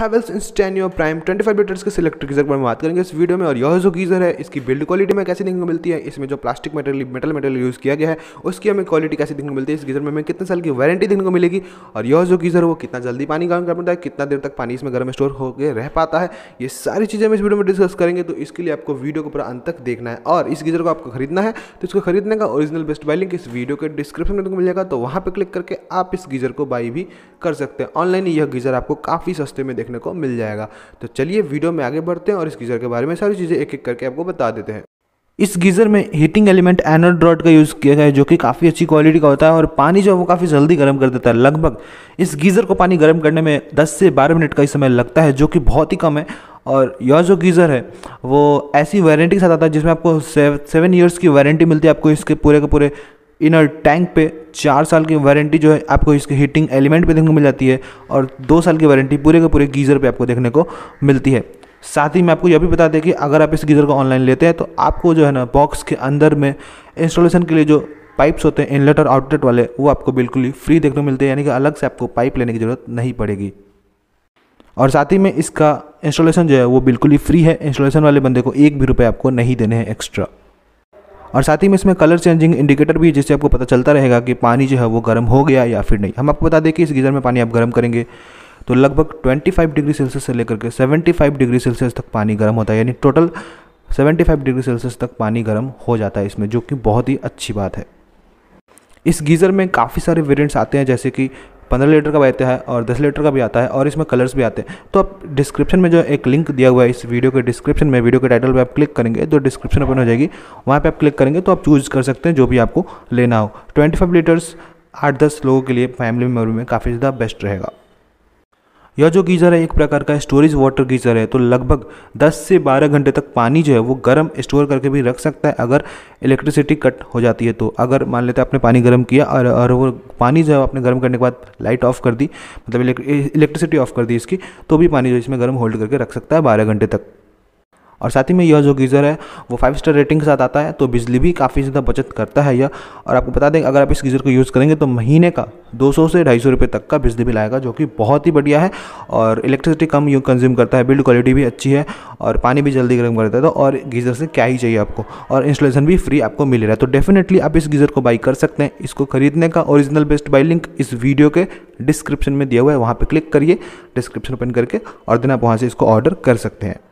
Havells Instanio prime twenty five liters के selector geyser पर बात करेंगे इस वीडियो में और यह जो गीजर है इसकी बिल्ड क्वालिटी में कैसे देखने को मिलती है इसमें जो plastic metal metal material use किया गया है उसकी हमें क्वालिटी कैसे देखने को मिलती है इस गीजर में हमें कितने साल की वारंटी देखने को मिलेगी और यह जो गीजर वो कितना जल्दी पानी गर्म कर पाता है कितना देर तक पानी इसमें गर्म स्टोर होकर रह पाता है ये सारी चीज़ें हम इस वीडियो में डिस्कस करेंगे तो इसके लिए आपको वीडियो को पूरा अंत तक देखना है और इस गीजर को आपको खरीदना है तो इसको खरीदने का ओरिजिनल बेस्ट बाय लिंक इस वीडियो के डिस्क्रिप्शन में मिलेगा तो वहाँ पर क्लिक करके आप इस गीजर को बाई भी कर सकते हैं ऑनलाइन यह गीज़र आपको काफ़ी सस्ते में देखने को मिल जाएगा तो चलिए वीडियो में आगे बढ़ते हैं और इस गीज़र के बारे में सारी चीज़ें एक एक करके आपको बता देते हैं इस गीज़र में हीटिंग एलिमेंट एनोड रॉड का यूज़ किया गया है जो कि काफ़ी अच्छी क्वालिटी का होता है और पानी जो है वो काफ़ी जल्दी गर्म कर देता है लगभग इस गीज़र को पानी गर्म करने में 10 से 12 मिनट का ही समय लगता है जो कि बहुत ही कम है और यह जो गीज़र है वो ऐसी वारंटी के साथ आता है जिसमें आपको सेवन ईयर्स की वारंटी मिलती है आपको इसके पूरे के पूरे इनर टैंक पे चार साल की वारंटी जो है आपको इसके हीटिंग एलिमेंट पे देखने को मिल जाती है और दो साल की वारंटी पूरे के पूरे गीज़र पे आपको देखने को मिलती है साथ ही मैं आपको यह भी बता दें कि अगर आप इस गीज़र को ऑनलाइन लेते हैं तो आपको जो है ना बॉक्स के अंदर में इंस्टॉलेशन के लिए जो पाइप्स होते हैं इनलेट और आउटलेट वाले वो आपको बिल्कुल ही फ्री देखने को मिलते हैं यानी कि अलग से आपको पाइप लेने की ज़रूरत नहीं पड़ेगी और साथ ही में इसका इंस्टॉलेशन जो है वो बिल्कुल ही फ्री है इंस्टॉलेशन वाले बंदे को एक भी रुपये आपको नहीं देने हैं एक्स्ट्रा और साथ ही में इसमें कलर चेंजिंग इंडिकेटर भी जिससे आपको पता चलता रहेगा कि पानी जो है वो गर्म हो गया या फिर नहीं हम आपको बता दें कि इस गीज़र में पानी आप गर्म करेंगे तो लगभग 25 डिग्री सेल्सियस से लेकर के 75 डिग्री सेल्सियस तक पानी गर्म होता है यानी टोटल 75 डिग्री सेल्सियस तक पानी गर्म हो जाता है इसमें जो कि बहुत ही अच्छी बात है इस गीज़र में काफ़ी सारे वेरियंट्स आते हैं जैसे कि पंद्रह लीटर का भी आता है और दस लीटर का भी आता है और इसमें कलर्स भी आते हैं तो आप डिस्क्रिप्शन में जो एक लिंक दिया हुआ है इस वीडियो के डिस्क्रिप्शन में वीडियो के टाइटल पर आप क्लिक करेंगे तो डिस्क्रिप्शन ओपन हो जाएगी वहाँ पर आप क्लिक करेंगे तो आप चूज़ कर सकते हैं जो भी आपको लेना हो ट्वेंटी फाइव लीटर्स आठ दस लोगों के लिए फैमिली मेमोरी में काफ़ी ज़्यादा बेस्ट रहेगा यह जो गीज़र है एक प्रकार का स्टोरेज वाटर गीज़र है तो लगभग 10 से 12 घंटे तक पानी जो है वो गर्म स्टोर करके भी रख सकता है अगर इलेक्ट्रिसिटी कट हो जाती है तो अगर मान लेते हैं आपने पानी गर्म किया और और वो पानी जो है आपने गर्म करने के बाद लाइट ऑफ कर दी मतलब इलेक्ट्रिसिटी ऑफ कर दी इसकी तो भी पानी जो इसमें गर्म होल्ड करके रख सकता है बारह घंटे तक और साथ ही में यह जो गीज़र है वो फाइव स्टार रेटिंग के साथ आता है तो बिजली भी काफ़ी ज़्यादा बचत करता है यह और आपको बता दें अगर आप इस गीज़र को यूज़ करेंगे तो महीने का 200 से ढाई सौ तक का बिजली बिल आएगा जो कि बहुत ही बढ़िया है और इलेक्ट्रिसिटी कम यू कंज्यूम करता है बिल्ड क्वालिटी भी अच्छी है और पानी भी जल्दी गर्म करता है तो और गीज़र से क्या ही चाहिए आपको और इंस्टॉलेशन भी फ्री आपको मिल रहा है तो डेफिनेटली आप इस गीज़र को बाई कर सकते हैं इसको खरीदने का ओरिजिनल बेस्ट बाई लिंक इस वीडियो के डिस्क्रिप्शन में दिया हुआ है वहाँ पर क्लिक करिए डिस्क्रिप्शन ओपन करके और देन आप वहाँ से इसको ऑर्डर कर सकते हैं